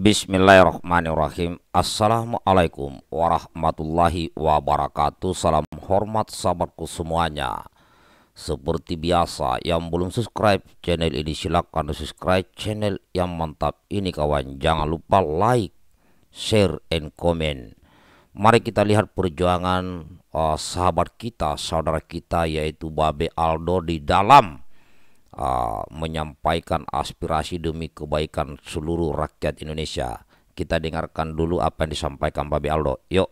Bismillahirrahmanirrahim Assalamualaikum warahmatullahi wabarakatuh Salam hormat sahabatku semuanya Seperti biasa yang belum subscribe channel ini silahkan subscribe channel yang mantap ini kawan Jangan lupa like, share, and comment Mari kita lihat perjuangan uh, sahabat kita, saudara kita yaitu Babe Aldo di dalam uh, menyampaikan aspirasi demi kebaikan seluruh rakyat Indonesia. Kita dengarkan dulu apa yang disampaikan Babi Aldo. Yuk.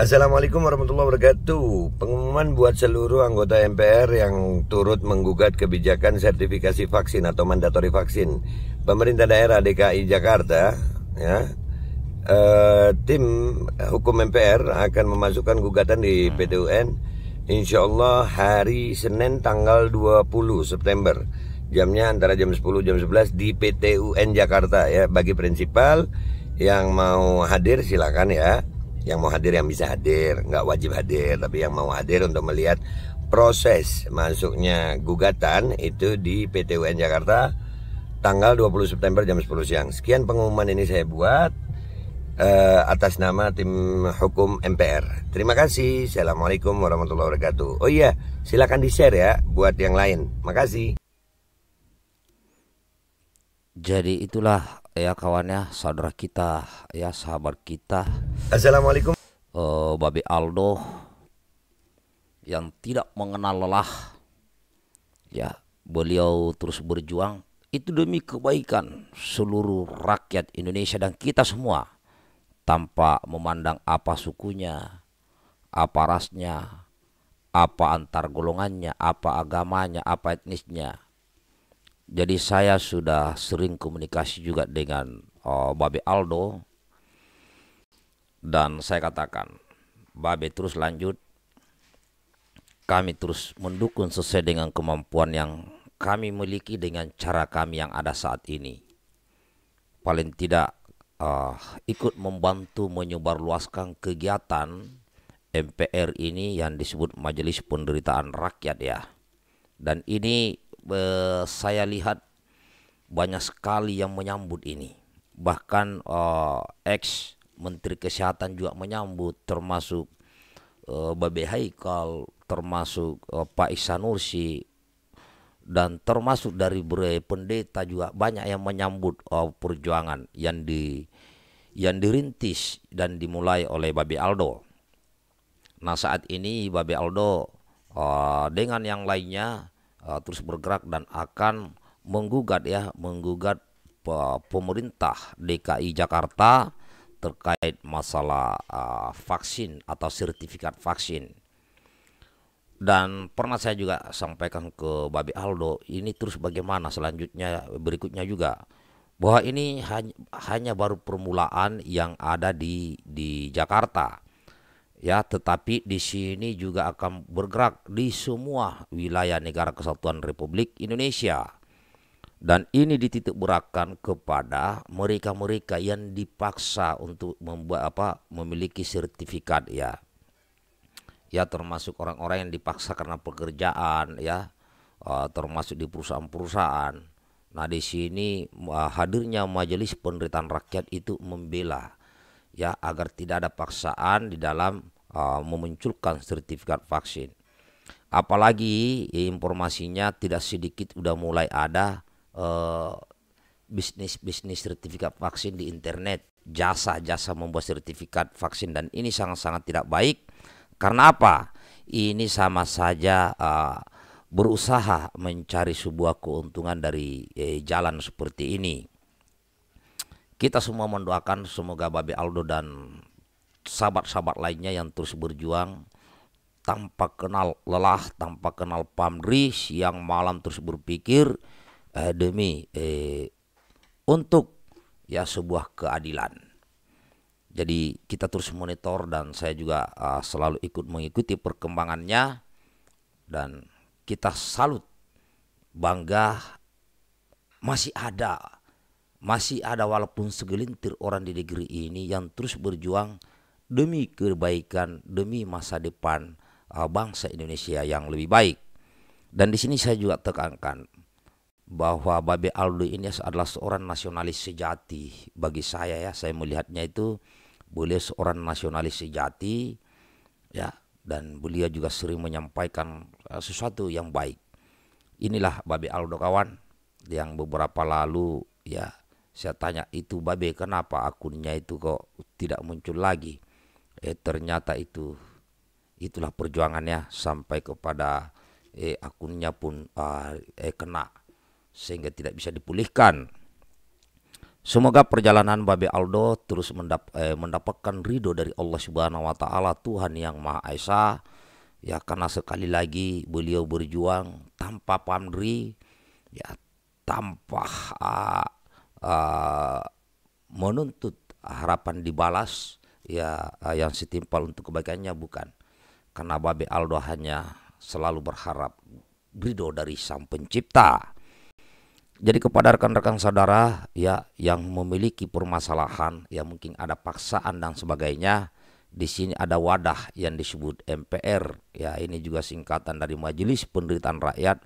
Assalamualaikum warahmatullahi wabarakatuh. Pengumuman buat seluruh anggota MPR yang turut menggugat kebijakan sertifikasi vaksin atau mandatori vaksin. Pemerintah daerah DKI Jakarta ya eh, tim hukum MPR akan memasukkan gugatan di PTUN Insya Allah hari Senin tanggal 20 September Jamnya antara jam 10 jam 11 di PT UN Jakarta ya Bagi prinsipal yang mau hadir silakan ya Yang mau hadir yang bisa hadir Nggak wajib hadir Tapi yang mau hadir untuk melihat proses masuknya gugatan Itu di PT UN Jakarta Tanggal 20 September jam 10 siang Sekian pengumuman ini saya buat uh, Atas nama tim hukum MPR Terima kasih. Assalamualaikum warahmatullahi wabarakatuh. Oh iya, silakan di-share ya buat yang lain. Makasih. Jadi itulah ya kawannya, saudara kita, ya sahabat kita. Assalamualaikum. Uh, eh, Babi Aldo yang tidak mengenal lelah. Ya, beliau terus berjuang itu demi kebaikan seluruh rakyat Indonesia dan kita semua tanpa memandang apa sukunya, apa rasnya, apa antar golongannya, apa agamanya, apa etnisnya. Jadi saya sudah sering komunikasi juga dengan uh, Babe Aldo dan saya katakan Babe terus lanjut kami terus mendukung sesuai dengan kemampuan yang kami miliki dengan cara kami yang ada saat ini. Paling tidak uh, ikut membantu menyebarluaskan kegiatan MPR ini yang disebut Majelis Penderitaan Rakyat ya. Dan ini eh, saya lihat banyak sekali yang menyambut ini. Bahkan eh, ex Menteri Kesehatan juga menyambut termasuk eh, Babe Haikal, termasuk eh, Pak Ihsan dan termasuk dari Bre Pendeta juga banyak yang menyambut eh, perjuangan yang di yang dirintis dan dimulai oleh Babe Aldo. Nah saat ini Babe Aldo uh, dengan yang lainnya uh, terus bergerak dan akan menggugat ya, menggugat uh, pemerintah DKI Jakarta terkait masalah uh, vaksin atau sertifikat vaksin. Dan pernah saya juga sampaikan ke Babe Aldo, ini terus bagaimana selanjutnya berikutnya juga bahwa ini hanya, hanya baru permulaan yang ada di di Jakarta ya tetapi di sini juga akan bergerak di semua wilayah negara kesatuan Republik Indonesia dan ini dititik beratkan kepada mereka-mereka yang dipaksa untuk membuat apa memiliki sertifikat ya ya termasuk orang-orang yang dipaksa karena pekerjaan ya eh, termasuk di perusahaan-perusahaan nah di sini eh, hadirnya majelis penderitaan rakyat itu membela ya agar tidak ada paksaan di dalam uh, memunculkan sertifikat vaksin. Apalagi ya, informasinya tidak sedikit udah mulai ada uh, bisnis-bisnis sertifikat vaksin di internet, jasa-jasa membuat sertifikat vaksin dan ini sangat-sangat tidak baik. Karena apa? Ini sama saja uh, berusaha mencari sebuah keuntungan dari eh, jalan seperti ini. Kita semua mendoakan semoga Babe Aldo dan sahabat-sahabat lainnya yang terus berjuang tanpa kenal lelah, tanpa kenal pamrih, yang malam terus berpikir eh, demi eh, untuk ya sebuah keadilan. Jadi kita terus monitor dan saya juga uh, selalu ikut mengikuti perkembangannya dan kita salut bangga masih ada masih ada walaupun segelintir orang di negeri ini yang terus berjuang demi kebaikan, demi masa depan uh, bangsa Indonesia yang lebih baik. Dan di sini saya juga tekankan bahwa Babe Aldo ini adalah seorang nasionalis sejati bagi saya ya. Saya melihatnya itu boleh seorang nasionalis sejati ya dan beliau juga sering menyampaikan uh, sesuatu yang baik. Inilah Babe Aldo kawan yang beberapa lalu ya saya tanya itu babe kenapa akunnya itu kok tidak muncul lagi. Eh ternyata itu itulah perjuangannya sampai kepada eh akunnya pun uh, eh kena sehingga tidak bisa dipulihkan. Semoga perjalanan Babe Aldo terus mendap eh, mendapatkan ridho dari Allah Subhanahu wa taala Tuhan yang Maha Esa. Ya karena sekali lagi beliau berjuang tanpa pamri ya tanpa uh, uh, menuntut harapan dibalas ya uh, yang setimpal untuk kebaikannya bukan karena Babe Aldo hanya selalu berharap ridho dari sang pencipta jadi kepada rekan-rekan saudara ya yang memiliki permasalahan ya mungkin ada paksaan dan sebagainya di sini ada wadah yang disebut MPR ya ini juga singkatan dari Majelis Penderitaan Rakyat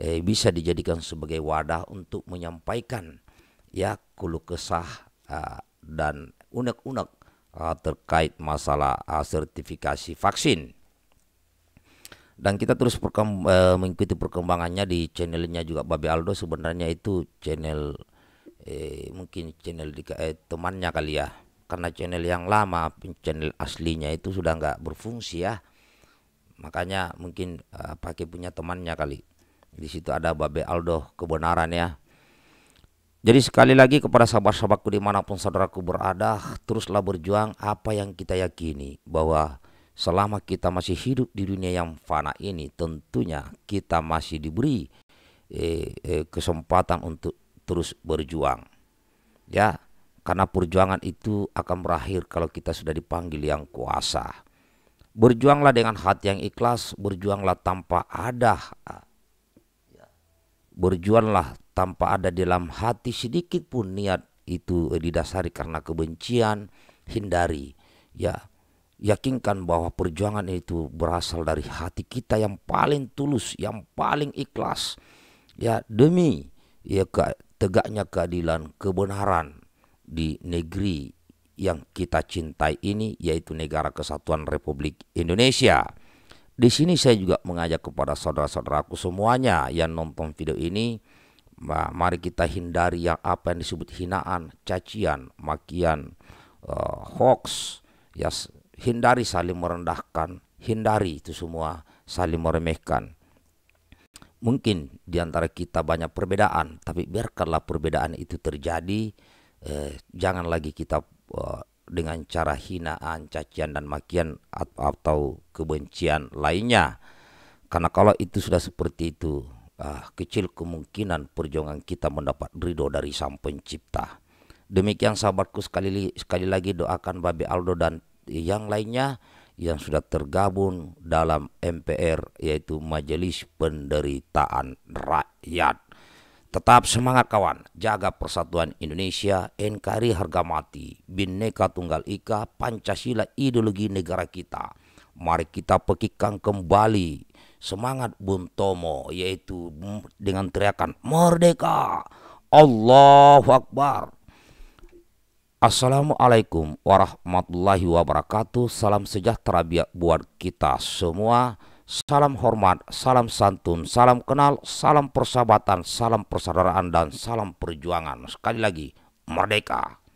eh, bisa dijadikan sebagai wadah untuk menyampaikan ya kulu kesah uh, dan unek-unek uh, terkait masalah uh, sertifikasi vaksin. Dan kita terus perkemb uh, mengikuti perkembangannya di channelnya juga Babe Aldo sebenarnya itu channel eh, mungkin channel di, eh, temannya kali ya. Karena channel yang lama, channel aslinya itu sudah nggak berfungsi ya. Makanya mungkin uh, e, pakai punya temannya kali. Di situ ada Babe Aldo kebenaran ya jadi sekali lagi kepada sahabat-sahabatku dimanapun saudaraku berada, teruslah berjuang apa yang kita yakini bahwa selama kita masih hidup di dunia yang fana ini, tentunya kita masih diberi eh, eh, kesempatan untuk terus berjuang. Ya, karena perjuangan itu akan berakhir kalau kita sudah dipanggil yang kuasa. Berjuanglah dengan hati yang ikhlas, berjuanglah tanpa ada. Ya. Berjuanglah tanpa ada dalam hati sedikit pun niat itu didasari karena kebencian, hindari. Ya, yakinkan bahwa perjuangan itu berasal dari hati kita yang paling tulus, yang paling ikhlas. Ya, demi ya ke, tegaknya keadilan, kebenaran di negeri yang kita cintai ini yaitu negara kesatuan Republik Indonesia. Di sini saya juga mengajak kepada saudara-saudaraku semuanya yang nonton video ini Nah, mari kita hindari yang apa yang disebut hinaan, cacian, makian, uh, hoax. Ya, hindari saling merendahkan, hindari itu semua saling meremehkan. Mungkin di antara kita banyak perbedaan, tapi biarkanlah perbedaan itu terjadi. Eh, jangan lagi kita eh, dengan cara hinaan, cacian dan makian atau kebencian lainnya. Karena kalau itu sudah seperti itu, ah, kecil kemungkinan perjuangan kita mendapat ridho dari Sang Pencipta. Demikian sahabatku sekali sekali lagi doakan Babi Aldo dan yang lainnya yang sudah tergabung dalam MPR yaitu Majelis Penderitaan Rakyat. Tetap semangat kawan, jaga persatuan Indonesia, NKRI harga mati, Bhinneka Tunggal Ika, Pancasila ideologi negara kita. Mari kita pekikkan kembali semangat Bung Tomo yaitu dengan teriakan merdeka Allahu Akbar Assalamualaikum warahmatullahi wabarakatuh salam sejahtera buat kita semua salam hormat, salam santun, salam kenal, salam persahabatan, salam persaudaraan, dan salam perjuangan. Sekali lagi, merdeka!